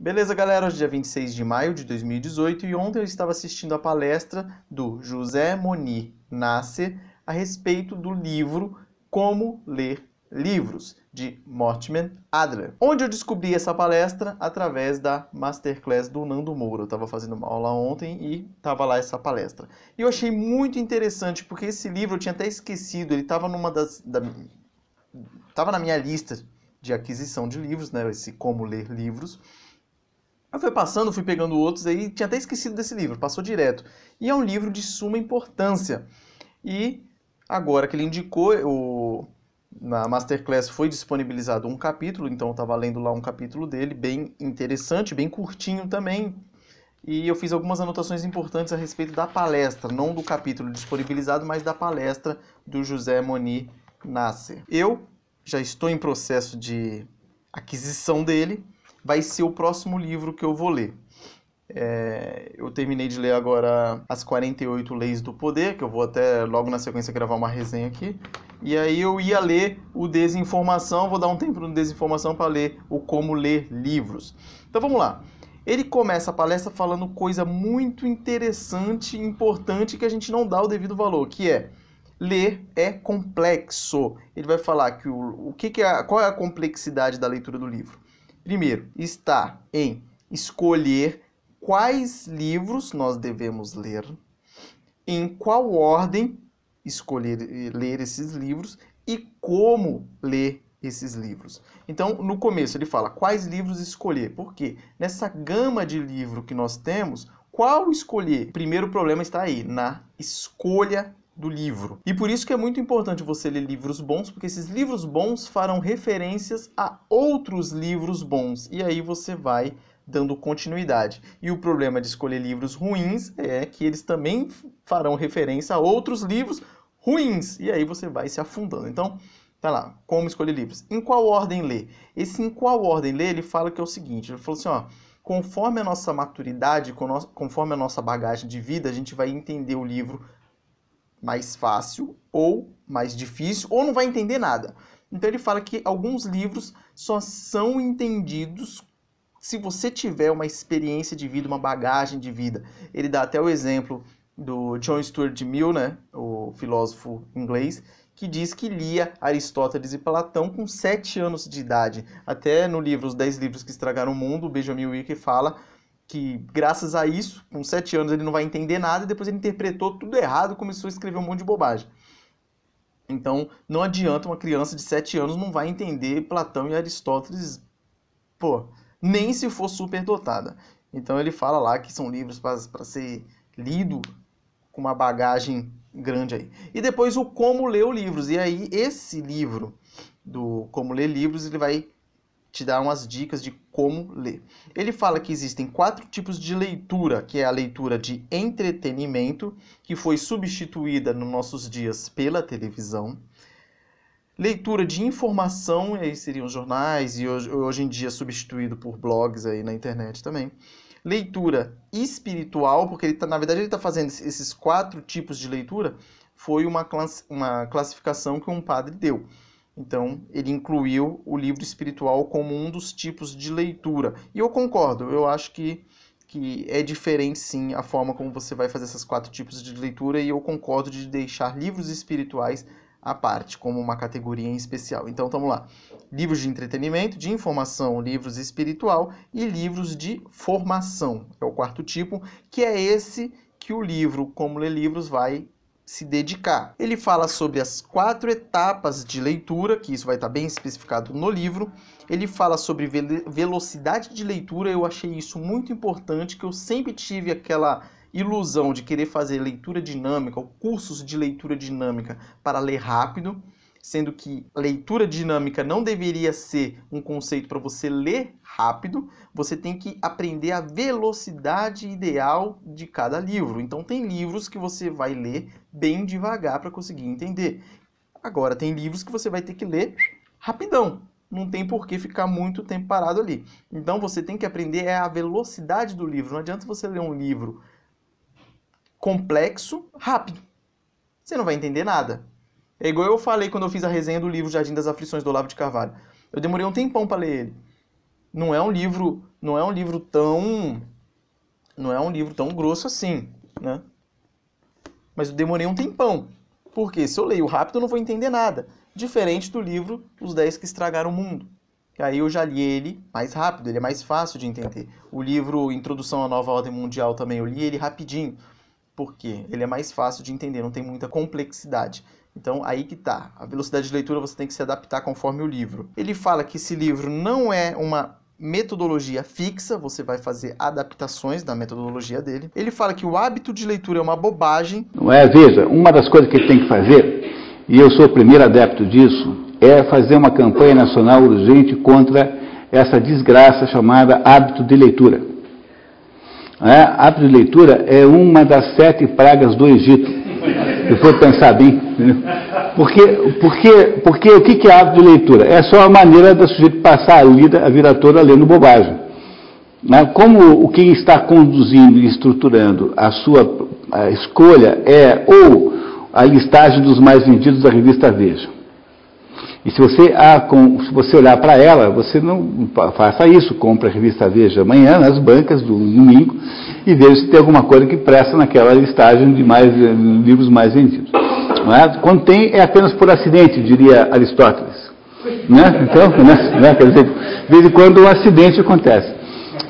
Beleza, galera? Hoje é dia 26 de maio de 2018 e ontem eu estava assistindo a palestra do José Moni Nasser a respeito do livro Como Ler Livros, de Mortimer Adler, onde eu descobri essa palestra através da Masterclass do Nando Moura. Eu estava fazendo uma aula ontem e estava lá essa palestra. E eu achei muito interessante, porque esse livro eu tinha até esquecido, ele estava numa das... na minha lista de aquisição de livros, né, esse Como Ler Livros, Aí foi passando, fui pegando outros aí, tinha até esquecido desse livro, passou direto. E é um livro de suma importância. E agora que ele indicou, o, na Masterclass foi disponibilizado um capítulo, então eu estava lendo lá um capítulo dele, bem interessante, bem curtinho também. E eu fiz algumas anotações importantes a respeito da palestra, não do capítulo disponibilizado, mas da palestra do José Moni Nasser. Eu já estou em processo de aquisição dele vai ser o próximo livro que eu vou ler. É, eu terminei de ler agora As 48 Leis do Poder, que eu vou até logo na sequência gravar uma resenha aqui. E aí eu ia ler o Desinformação, vou dar um tempo no Desinformação para ler o Como Ler Livros. Então vamos lá. Ele começa a palestra falando coisa muito interessante e importante que a gente não dá o devido valor, que é ler é complexo. Ele vai falar que o, o que, que é, qual é a complexidade da leitura do livro. Primeiro, está em escolher quais livros nós devemos ler, em qual ordem escolher ler esses livros e como ler esses livros. Então, no começo ele fala quais livros escolher, porque nessa gama de livro que nós temos, qual escolher? O primeiro problema está aí na escolha do livro. E por isso que é muito importante você ler livros bons, porque esses livros bons farão referências a outros livros bons. E aí você vai dando continuidade. E o problema de escolher livros ruins é que eles também farão referência a outros livros ruins. E aí você vai se afundando. Então, tá lá, como escolher livros. Em qual ordem ler? Esse em qual ordem ler, ele fala que é o seguinte, ele falou assim, ó, conforme a nossa maturidade, conforme a nossa bagagem de vida, a gente vai entender o livro mais fácil ou mais difícil, ou não vai entender nada. Então ele fala que alguns livros só são entendidos se você tiver uma experiência de vida, uma bagagem de vida. Ele dá até o exemplo do John Stuart Mill, né, o filósofo inglês, que diz que lia Aristóteles e Platão com sete anos de idade. Até no livro Os Dez Livros que Estragaram o Mundo, o Benjamin Wicke fala que graças a isso, com sete anos ele não vai entender nada e depois ele interpretou tudo errado e começou a escrever um monte de bobagem. Então, não adianta uma criança de sete anos não vai entender Platão e Aristóteles, pô, nem se for superdotada. Então ele fala lá que são livros para ser lido com uma bagagem grande aí. E depois o como ler livros. E aí esse livro do como ler livros, ele vai te dar umas dicas de como ler. Ele fala que existem quatro tipos de leitura, que é a leitura de entretenimento, que foi substituída nos nossos dias pela televisão. Leitura de informação, aí seriam jornais e hoje, hoje em dia substituído por blogs aí na internet também. Leitura espiritual, porque ele tá, na verdade ele está fazendo esses quatro tipos de leitura, foi uma, class, uma classificação que um padre deu então, ele incluiu o livro espiritual como um dos tipos de leitura. E eu concordo, eu acho que, que é diferente sim a forma como você vai fazer esses quatro tipos de leitura, e eu concordo de deixar livros espirituais à parte, como uma categoria em especial. Então, vamos lá: livros de entretenimento, de informação, livros espiritual e livros de formação. É o quarto tipo, que é esse que o livro, como ler livros, vai se dedicar. Ele fala sobre as quatro etapas de leitura, que isso vai estar tá bem especificado no livro. Ele fala sobre ve velocidade de leitura, eu achei isso muito importante, que eu sempre tive aquela ilusão de querer fazer leitura dinâmica, ou cursos de leitura dinâmica para ler rápido sendo que leitura dinâmica não deveria ser um conceito para você ler rápido, você tem que aprender a velocidade ideal de cada livro. Então tem livros que você vai ler bem devagar para conseguir entender. Agora tem livros que você vai ter que ler rapidão. Não tem por que ficar muito tempo parado ali. Então você tem que aprender é a velocidade do livro. Não adianta você ler um livro complexo rápido. Você não vai entender nada. É igual eu falei quando eu fiz a resenha do livro Jardim das Aflições do Olavo de Carvalho. Eu demorei um tempão para ler ele. Não é um livro, não é um livro tão não é um livro tão grosso assim, né? Mas eu demorei um tempão. Porque se eu leio rápido eu não vou entender nada, diferente do livro Os 10 que estragaram o mundo. E aí eu já li ele mais rápido, ele é mais fácil de entender. O livro Introdução à Nova Ordem Mundial também eu li ele rapidinho, Por quê? ele é mais fácil de entender, não tem muita complexidade. Então aí que tá. A velocidade de leitura você tem que se adaptar conforme o livro. Ele fala que esse livro não é uma metodologia fixa, você vai fazer adaptações da metodologia dele. Ele fala que o hábito de leitura é uma bobagem. Não é, veja, uma das coisas que ele tem que fazer, e eu sou o primeiro adepto disso, é fazer uma campanha nacional urgente contra essa desgraça chamada hábito de leitura. É, hábito de leitura é uma das sete pragas do Egito se for pensar bem. Né? Porque, porque, porque o que é hábito de leitura? É só a maneira do sujeito passar a, vida, a vida toda lendo bobagem. Né? Como o que está conduzindo e estruturando a sua a escolha é ou a listagem dos mais vendidos da revista Veja. E se você, com, se você olhar para ela, você não faça isso, compra a revista Veja amanhã nas bancas do domingo e vejo se tem alguma coisa que presta naquela listagem de mais eh, livros mais vendidos. É? Quando tem, é apenas por acidente, diria Aristóteles. Né? Então, né? né? quer dizer, de vez em quando um acidente acontece.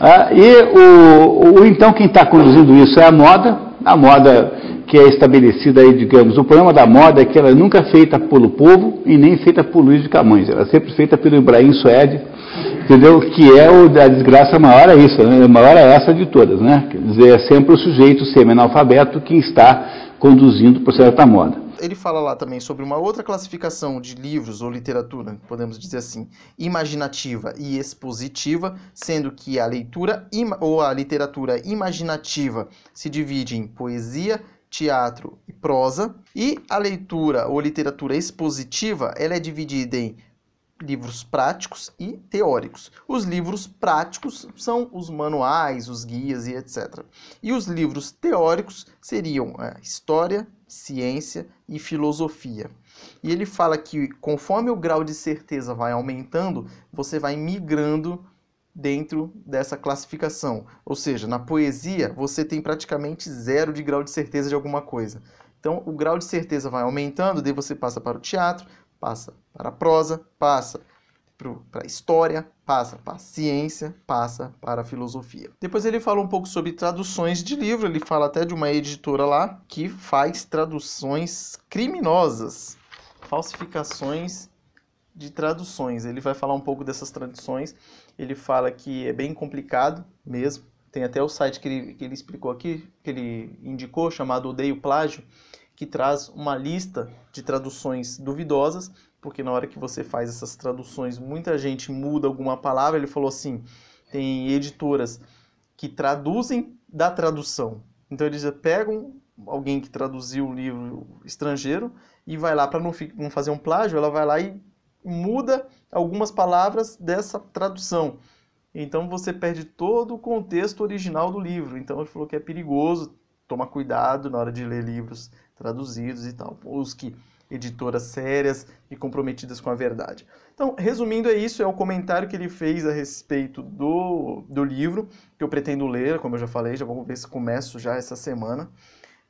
Ah, e o, o, então quem está conduzindo isso é a moda. A moda que é estabelecida aí, digamos, o problema da moda é que ela é nunca feita pelo povo e nem feita por Luiz de Camões, ela é sempre feita pelo Ibrahim Suede, entendeu? Que é o, a desgraça maior é isso, né? A maior é essa de todas, né? Quer dizer, é sempre o sujeito semi-analfabeto que está conduzindo o processo da moda ele fala lá também sobre uma outra classificação de livros ou literatura, podemos dizer assim, imaginativa e expositiva, sendo que a leitura ou a literatura imaginativa se divide em poesia, teatro e prosa. E a leitura ou literatura expositiva, ela é dividida em livros práticos e teóricos. Os livros práticos são os manuais, os guias e etc. E os livros teóricos seriam é, história, ciência e filosofia. E ele fala que conforme o grau de certeza vai aumentando, você vai migrando dentro dessa classificação. Ou seja, na poesia você tem praticamente zero de grau de certeza de alguma coisa. Então o grau de certeza vai aumentando, daí você passa para o teatro, passa para a prosa, passa para a história, passa para a ciência, passa para a filosofia. Depois ele fala um pouco sobre traduções de livro, ele fala até de uma editora lá que faz traduções criminosas, falsificações de traduções. Ele vai falar um pouco dessas traduções ele fala que é bem complicado mesmo. Tem até o site que ele, que ele explicou aqui, que ele indicou, chamado Odeio Plágio, que traz uma lista de traduções duvidosas, porque na hora que você faz essas traduções, muita gente muda alguma palavra. Ele falou assim: tem editoras que traduzem da tradução. Então eles pegam alguém que traduziu o livro estrangeiro e vai lá para não, não fazer um plágio, ela vai lá e muda algumas palavras dessa tradução. Então você perde todo o contexto original do livro. Então ele falou que é perigoso toma cuidado na hora de ler livros traduzidos e tal, os que editoras sérias e comprometidas com a verdade. Então, resumindo, é isso, é o comentário que ele fez a respeito do, do livro, que eu pretendo ler, como eu já falei, já vou ver se começo já essa semana.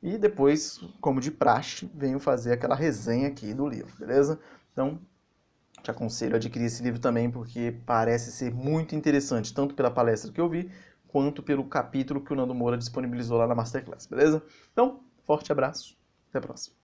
E depois, como de praxe, venho fazer aquela resenha aqui do livro, beleza? Então, te aconselho a adquirir esse livro também, porque parece ser muito interessante, tanto pela palestra que eu vi, quanto pelo capítulo que o Nando Moura disponibilizou lá na Masterclass, beleza? Então, forte abraço, até a próxima.